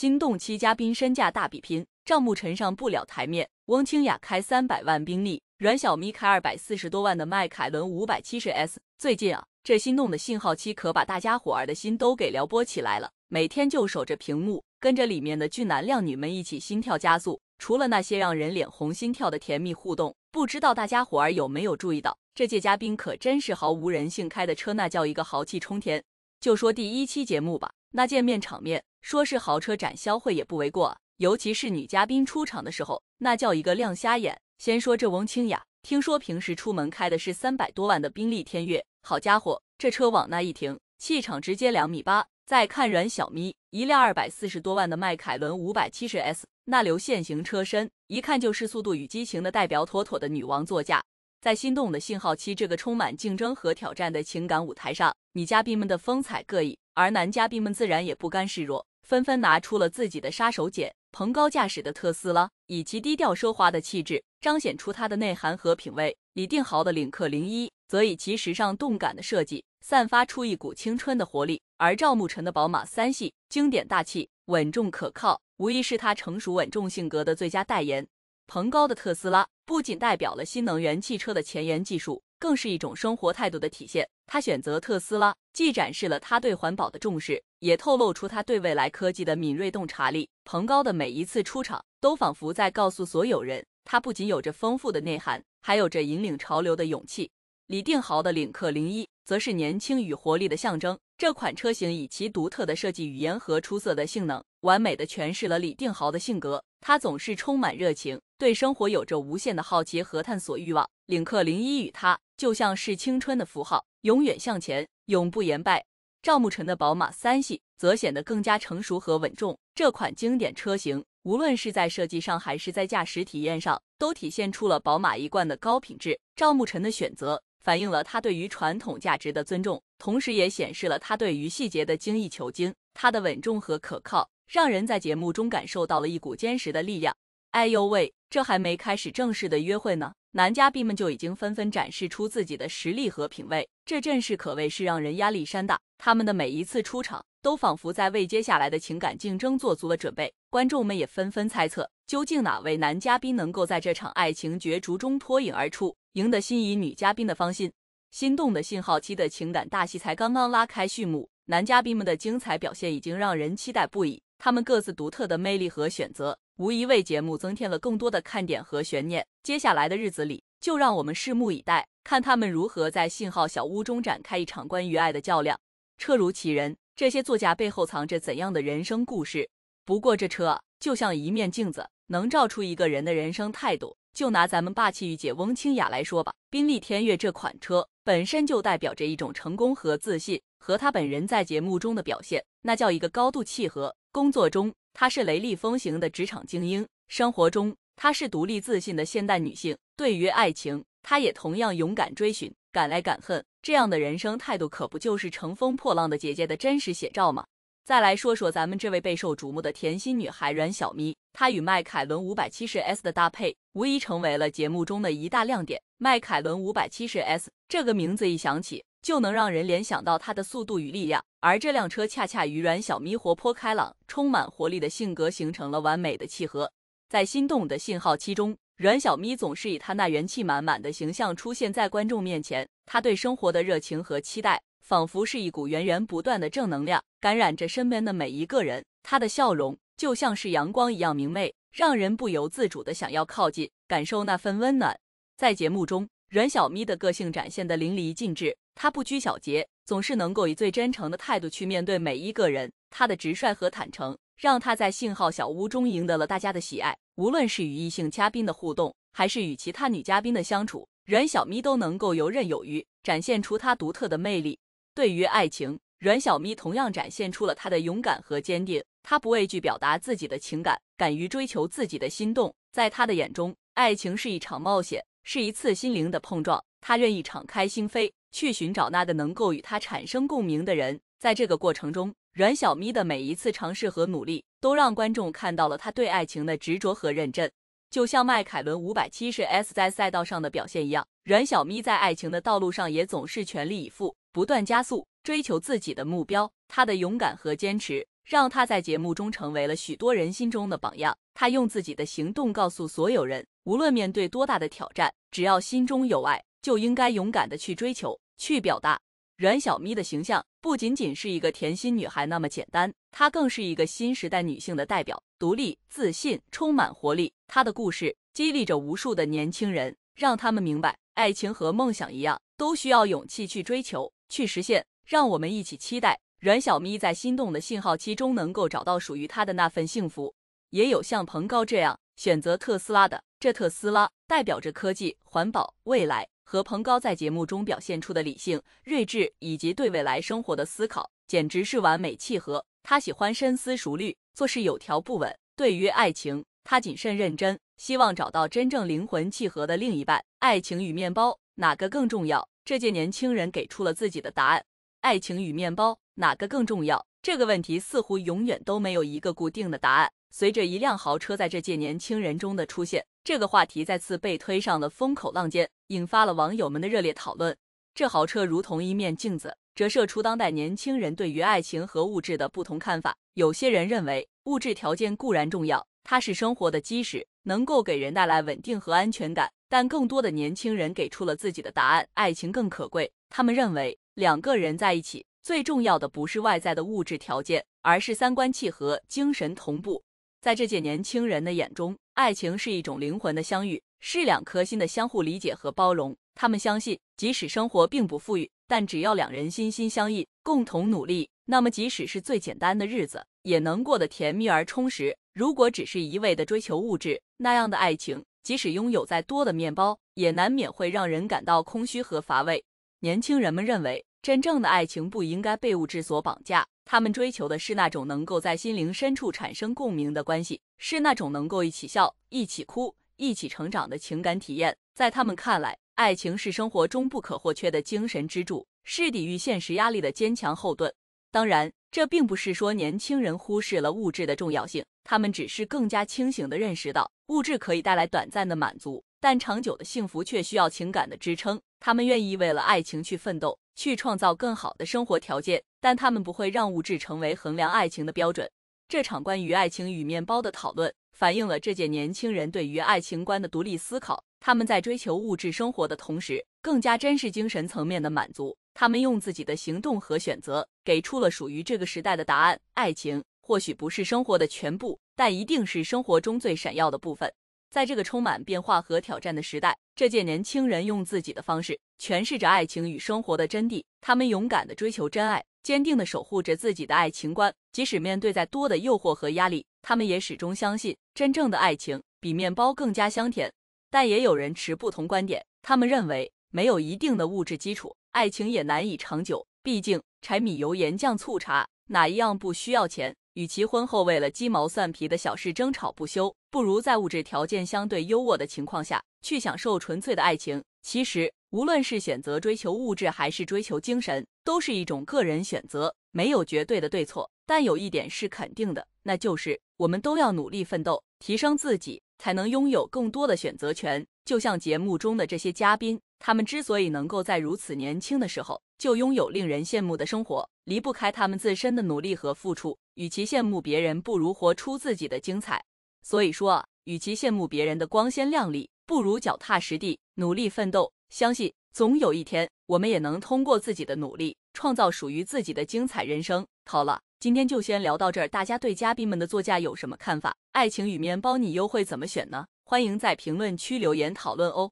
心动期嘉宾身价大比拼，赵目辰上不了台面，翁清雅开三百万宾利，阮小咪开二百四十多万的迈凯伦五百七十 S。最近啊，这心动的信号期可把大家伙儿的心都给撩拨起来了，每天就守着屏幕，跟着里面的俊男靓女们一起心跳加速。除了那些让人脸红心跳的甜蜜互动，不知道大家伙儿有没有注意到，这届嘉宾可真是毫无人性，开的车那叫一个豪气冲天。就说第一期节目吧。那见面场面，说是豪车展销会也不为过。尤其是女嘉宾出场的时候，那叫一个亮瞎眼。先说这翁清雅，听说平时出门开的是三百多万的宾利添越，好家伙，这车往那一停，气场直接两米八。再看阮小咪，一辆二百四十多万的迈凯伦 570S，那流线型车身，一看就是速度与激情的代表，妥妥的女王座驾。在心动的信号七这个充满竞争和挑战的情感舞台上，女嘉宾们的风采各异。而男嘉宾们自然也不甘示弱，纷纷拿出了自己的杀手锏。彭高驾驶的特斯拉，以其低调奢华的气质，彰显出它的内涵和品味；李定豪的领克零一，则以其时尚动感的设计，散发出一股青春的活力；而赵慕辰的宝马三系，经典大气、稳重可靠，无疑是他成熟稳重性格的最佳代言。彭高的特斯拉不仅代表了新能源汽车的前沿技术，更是一种生活态度的体现。他选择特斯拉，既展示了他对环保的重视，也透露出他对未来科技的敏锐洞察力。彭高的每一次出场，都仿佛在告诉所有人，他不仅有着丰富的内涵，还有着引领潮流的勇气。李定豪的领克零一则是年轻与活力的象征。这款车型以其独特的设计语言和出色的性能，完美的诠释了李定豪的性格。他总是充满热情。对生活有着无限的好奇和探索欲望，领克零一与他就像是青春的符号，永远向前，永不言败。赵慕辰的宝马三系则显得更加成熟和稳重。这款经典车型，无论是在设计上还是在驾驶体验上，都体现出了宝马一贯的高品质。赵慕辰的选择反映了他对于传统价值的尊重，同时也显示了他对于细节的精益求精。他的稳重和可靠，让人在节目中感受到了一股坚实的力量。哎呦喂，这还没开始正式的约会呢，男嘉宾们就已经纷纷展示出自己的实力和品味，这阵势可谓是让人压力山大。他们的每一次出场，都仿佛在为接下来的情感竞争做足了准备。观众们也纷纷猜测，究竟哪位男嘉宾能够在这场爱情角逐中脱颖而出，赢得心仪女嘉宾的芳心。心动的信号期的情感大戏才刚刚拉开序幕，男嘉宾们的精彩表现已经让人期待不已。他们各自独特的魅力和选择。无疑为节目增添了更多的看点和悬念。接下来的日子里，就让我们拭目以待，看他们如何在信号小屋中展开一场关于爱的较量。车如其人，这些座驾背后藏着怎样的人生故事？不过，这车就像一面镜子，能照出一个人的人生态度。就拿咱们霸气御姐翁清雅来说吧，宾利添越这款车本身就代表着一种成功和自信，和她本人在节目中的表现，那叫一个高度契合。工作中，她是雷厉风行的职场精英；生活中，她是独立自信的现代女性。对于爱情，她也同样勇敢追寻，敢爱敢恨。这样的人生态度，可不就是乘风破浪的姐姐的真实写照吗？再来说说咱们这位备受瞩目的甜心女孩阮小咪，她与迈凯伦五百七十 S 的搭配，无疑成为了节目中的一大亮点。迈凯伦五百七十 S 这个名字一响起，就能让人联想到它的速度与力量，而这辆车恰恰与阮小咪活泼开朗、充满活力的性格形成了完美的契合。在心动的信号期中，阮小咪总是以他那元气满满的形象出现在观众面前。他对生活的热情和期待，仿佛是一股源源不断的正能量，感染着身边的每一个人。他的笑容就像是阳光一样明媚，让人不由自主的想要靠近，感受那份温暖。在节目中，阮小咪的个性展现得淋漓尽致。他不拘小节，总是能够以最真诚的态度去面对每一个人。他的直率和坦诚，让他在信号小屋中赢得了大家的喜爱。无论是与异性嘉宾的互动，还是与其他女嘉宾的相处，阮小咪都能够游刃有余，展现出她独特的魅力。对于爱情，阮小咪同样展现出了她的勇敢和坚定。她不畏惧表达自己的情感，敢于追求自己的心动。在他的眼中，爱情是一场冒险，是一次心灵的碰撞。他愿意敞开心扉。去寻找那个能够与他产生共鸣的人。在这个过程中，阮小咪的每一次尝试和努力，都让观众看到了他对爱情的执着和认真。就像迈凯伦 570S 在赛道上的表现一样，阮小咪在爱情的道路上也总是全力以赴，不断加速，追求自己的目标。他的勇敢和坚持，让他在节目中成为了许多人心中的榜样。他用自己的行动告诉所有人，无论面对多大的挑战，只要心中有爱。就应该勇敢的去追求、去表达。阮小咪的形象不仅仅是一个甜心女孩那么简单，她更是一个新时代女性的代表，独立、自信、充满活力。她的故事激励着无数的年轻人，让他们明白，爱情和梦想一样，都需要勇气去追求、去实现。让我们一起期待阮小咪在心动的信号期中能够找到属于她的那份幸福。也有像彭高这样选择特斯拉的，这特斯拉代表着科技、环保、未来。和彭高在节目中表现出的理性、睿智，以及对未来生活的思考，简直是完美契合。他喜欢深思熟虑，做事有条不紊。对于爱情，他谨慎认真，希望找到真正灵魂契合的另一半。爱情与面包哪个更重要？这届年轻人给出了自己的答案。爱情与面包哪个更重要？这个问题似乎永远都没有一个固定的答案。随着一辆豪车在这届年轻人中的出现。这个话题再次被推上了风口浪尖，引发了网友们的热烈讨论。这豪车如同一面镜子，折射出当代年轻人对于爱情和物质的不同看法。有些人认为物质条件固然重要，它是生活的基石，能够给人带来稳定和安全感。但更多的年轻人给出了自己的答案：爱情更可贵。他们认为两个人在一起，最重要的不是外在的物质条件，而是三观契合、精神同步。在这届年轻人的眼中，爱情是一种灵魂的相遇，是两颗心的相互理解和包容。他们相信，即使生活并不富裕，但只要两人心心相印，共同努力，那么即使是最简单的日子，也能过得甜蜜而充实。如果只是一味的追求物质，那样的爱情，即使拥有再多的面包，也难免会让人感到空虚和乏味。年轻人们认为。真正的爱情不应该被物质所绑架，他们追求的是那种能够在心灵深处产生共鸣的关系，是那种能够一起笑、一起哭、一起成长的情感体验。在他们看来，爱情是生活中不可或缺的精神支柱，是抵御现实压力的坚强后盾。当然，这并不是说年轻人忽视了物质的重要性，他们只是更加清醒地认识到，物质可以带来短暂的满足，但长久的幸福却需要情感的支撑。他们愿意为了爱情去奋斗。去创造更好的生活条件，但他们不会让物质成为衡量爱情的标准。这场关于爱情与面包的讨论，反映了这届年轻人对于爱情观的独立思考。他们在追求物质生活的同时，更加珍视精神层面的满足。他们用自己的行动和选择，给出了属于这个时代的答案：爱情或许不是生活的全部，但一定是生活中最闪耀的部分。在这个充满变化和挑战的时代。这届年轻人用自己的方式诠释着爱情与生活的真谛。他们勇敢地追求真爱，坚定地守护着自己的爱情观。即使面对再多的诱惑和压力，他们也始终相信，真正的爱情比面包更加香甜。但也有人持不同观点，他们认为没有一定的物质基础，爱情也难以长久。毕竟柴米油盐酱醋茶哪一样不需要钱？与其婚后为了鸡毛蒜皮的小事争吵不休。不如在物质条件相对优渥的情况下，去享受纯粹的爱情。其实，无论是选择追求物质还是追求精神，都是一种个人选择，没有绝对的对错。但有一点是肯定的，那就是我们都要努力奋斗，提升自己，才能拥有更多的选择权。就像节目中的这些嘉宾，他们之所以能够在如此年轻的时候就拥有令人羡慕的生活，离不开他们自身的努力和付出。与其羡慕别人，不如活出自己的精彩。所以说啊，与其羡慕别人的光鲜亮丽，不如脚踏实地，努力奋斗。相信总有一天，我们也能通过自己的努力，创造属于自己的精彩人生。好了，今天就先聊到这儿。大家对嘉宾们的座驾有什么看法？爱情与面包，你又会怎么选呢？欢迎在评论区留言讨论哦。